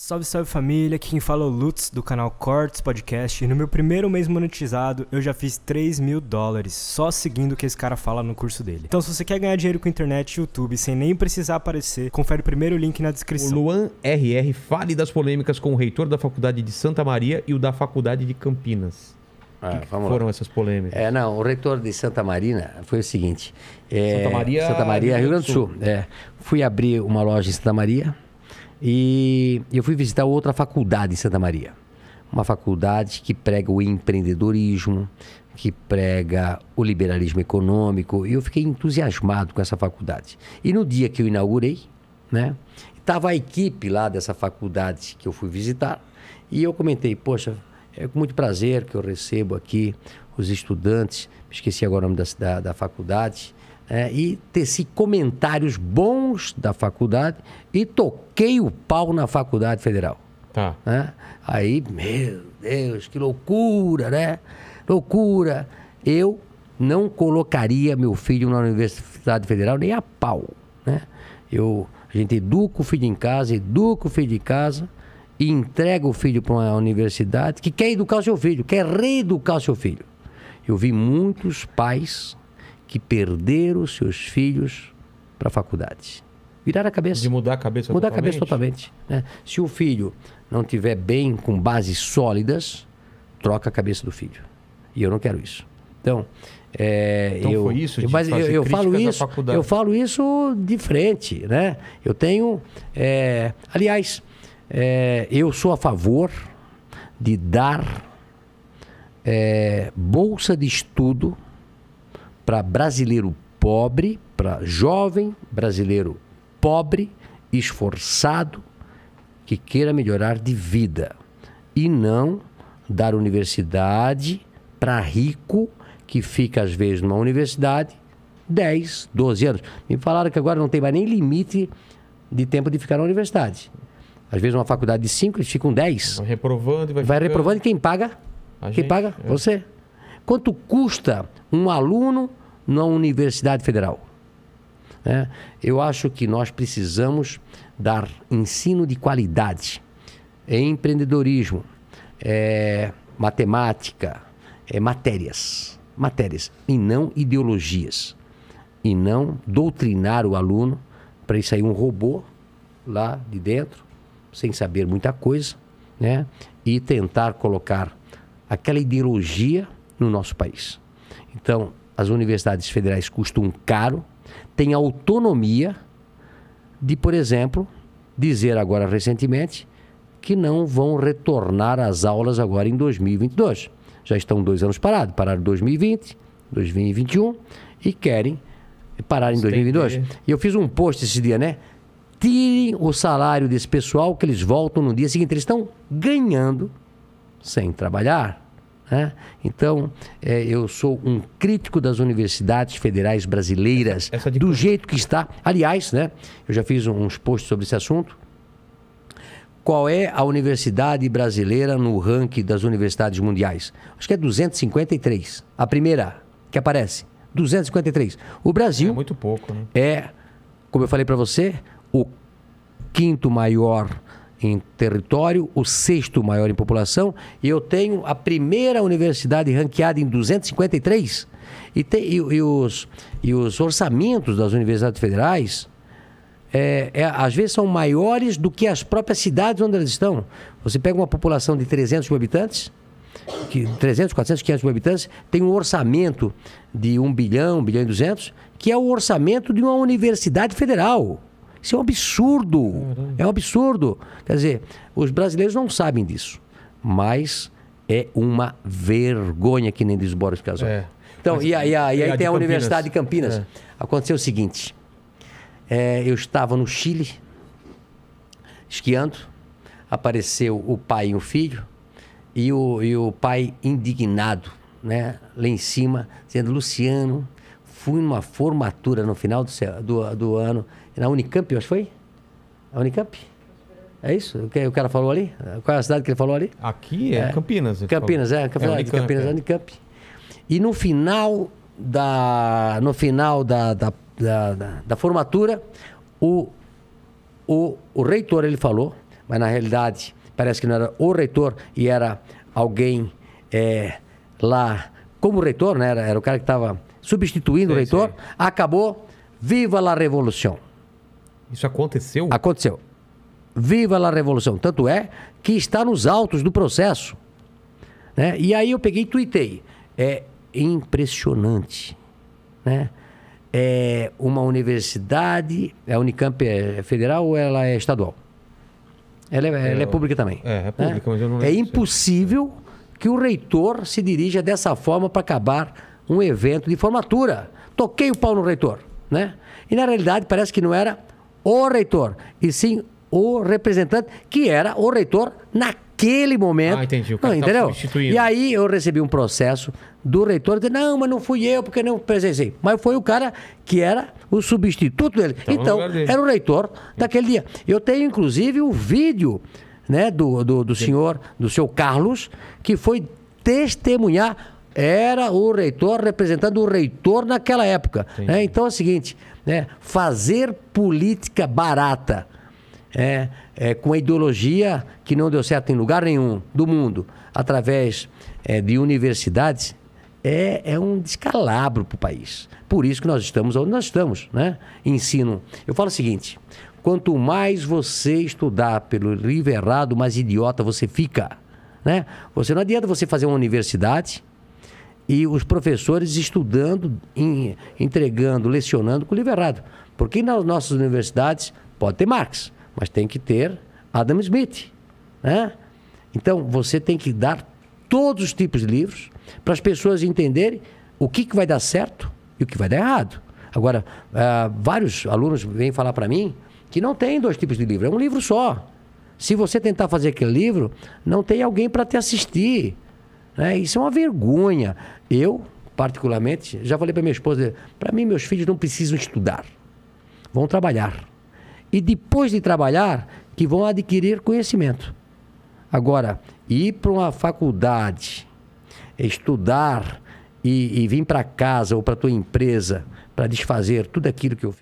Salve, salve família, aqui quem fala é o Lutz do canal Cortes Podcast e no meu primeiro mês monetizado eu já fiz 3 mil dólares só seguindo o que esse cara fala no curso dele. Então se você quer ganhar dinheiro com internet e YouTube sem nem precisar aparecer, confere o primeiro link na descrição. O Luan RR fale das polêmicas com o reitor da faculdade de Santa Maria e o da faculdade de Campinas. Ah, que que foram lá. essas polêmicas? É, não, o reitor de Santa Marina foi o seguinte: é, Santa Maria, Santa Maria Rio Grande do Sul. Sul é, fui abrir uma loja em Santa Maria, e eu fui visitar outra faculdade em Santa Maria. Uma faculdade que prega o empreendedorismo, que prega o liberalismo econômico. E eu fiquei entusiasmado com essa faculdade. E no dia que eu inaugurei, né, estava a equipe lá dessa faculdade que eu fui visitar. E eu comentei, poxa, é com muito prazer que eu recebo aqui os estudantes, esqueci agora o nome da, da, da faculdade, é, e teci comentários bons da faculdade e toquei o pau na faculdade federal. Tá. Né? Aí, meu Deus, que loucura, né? Loucura. Eu não colocaria meu filho na Universidade Federal nem a pau, né? Eu, a gente educa o filho em casa, educa o filho de casa e entrega o filho para uma universidade que quer educar o seu filho, quer reeducar o seu filho. Eu vi muitos pais que perderam seus filhos para a faculdade. Virar a cabeça. De mudar a cabeça Mudar a cabeça totalmente. Né? Se o filho não tiver bem, com bases sólidas, troca a cabeça do filho. E eu não quero isso. Então, é, então eu, foi isso eu, mas eu, eu falo isso, eu falo isso de frente, né? Eu tenho, é, aliás, é, eu sou a favor de dar é, bolsa de estudo para brasileiro pobre, para jovem brasileiro pobre, esforçado, que queira melhorar de vida e não dar universidade para rico que fica às vezes numa universidade 10, 12 anos. Me falaram que agora não tem mais nem limite de tempo de ficar na universidade. Às vezes uma faculdade de 5, eles ficam 10. Vai reprovando e vai, vai reprovando e quem paga? A quem gente, paga? É. Você. Quanto custa um aluno na Universidade Federal. Né? Eu acho que nós precisamos dar ensino de qualidade em é empreendedorismo, é, matemática, é, matérias, matérias e não ideologias e não doutrinar o aluno para isso aí um robô lá de dentro sem saber muita coisa, né? E tentar colocar aquela ideologia no nosso país. Então, as universidades federais custam caro, tem autonomia de, por exemplo, dizer agora recentemente que não vão retornar às aulas agora em 2022. Já estão dois anos parados, pararam 2020, 2021 e querem parar em 2022. E eu fiz um post esse dia, né? Tirem o salário desse pessoal que eles voltam no dia seguinte. Eles estão ganhando sem trabalhar. Né? Então, é, eu sou um crítico das universidades federais brasileiras, essa, essa é do jeito que está. Aliás, né, eu já fiz uns posts sobre esse assunto. Qual é a universidade brasileira no ranking das universidades mundiais? Acho que é 253. A primeira que aparece. 253. O Brasil. É muito pouco, né? É, como eu falei para você, o quinto maior em território, o sexto maior em população, e eu tenho a primeira universidade ranqueada em 253. E, te, e, e os, e os orçamentos das universidades federais, é, é, às vezes, são maiores do que as próprias cidades onde elas estão. Você pega uma população de 300 mil habitantes, que 300, 400, 500 mil habitantes, tem um orçamento de 1 bilhão, 1 bilhão e 200, que é o orçamento de uma universidade federal. Isso é um absurdo. É um absurdo. Quer dizer, os brasileiros não sabem disso. Mas é uma vergonha, que nem diz Boris Casal. É. Então, mas, e, aí, aí, aí tem a Universidade de Campinas. É. Aconteceu o seguinte: é, eu estava no Chile, esquiando, apareceu o pai e o filho, e o, e o pai indignado, né, lá em cima, dizendo: Luciano, fui numa formatura no final do, do, do ano, na Unicamp, eu acho que foi? A Unicamp? É isso? O que o cara falou ali? Qual é a cidade que ele falou ali? Aqui é, é Campinas. Campinas, é, Campinas, é Unicamp, Campinas, é. Unicamp. E no final da, no final da, da, da, da, da formatura, o, o, o reitor ele falou, mas na realidade parece que não era o reitor e era alguém é, lá como reitor, né? Era, era o cara que estava substituindo sim, o reitor, sim. acabou. Viva la revolução. Isso aconteceu? Aconteceu. Viva la revolução. Tanto é que está nos autos do processo. Né? E aí eu peguei e tuitei. É impressionante. Né? É uma universidade, é a Unicamp é federal ou ela é estadual? Ela é, ela é, é pública também. É, é né? pública, né? mas eu não é, é impossível que o reitor se dirija dessa forma para acabar um evento de formatura. Toquei o pau no reitor, né? E na realidade parece que não era o reitor, e sim o representante, que era o reitor naquele momento. Ah, entendi. O cara não, entendeu? E aí eu recebi um processo do reitor dizendo, não, mas não fui eu, porque não presenciei. Mas foi o cara que era o substituto dele. Então, então dele. era o reitor daquele dia. Eu tenho, inclusive, o um vídeo né, do, do, do senhor, do seu Carlos, que foi testemunhar era o reitor representando o reitor naquela época. Né? Então é o seguinte: né? fazer política barata. É, é, com a ideologia que não deu certo em lugar nenhum do mundo, através é, de universidades, é, é um descalabro para o país. Por isso que nós estamos onde nós estamos, né? Ensino. Eu falo o seguinte: quanto mais você estudar pelo livro errado, mais idiota você fica. Né? Você não adianta você fazer uma universidade e os professores estudando, em, entregando, lecionando com o livro errado. Porque nas nossas universidades pode ter Marx, mas tem que ter Adam Smith. Né? Então você tem que dar todos os tipos de livros para as pessoas entenderem o que, que vai dar certo e o que vai dar errado. Agora, uh, vários alunos vêm falar para mim que não tem dois tipos de livro, é um livro só. Se você tentar fazer aquele livro, não tem alguém para te assistir. Né? Isso é uma vergonha. Eu, particularmente, já falei para minha esposa: para mim, meus filhos não precisam estudar, vão trabalhar. E depois de trabalhar, que vão adquirir conhecimento. Agora, ir para uma faculdade, estudar e, e vir para casa ou para tua empresa para desfazer tudo aquilo que eu fiz.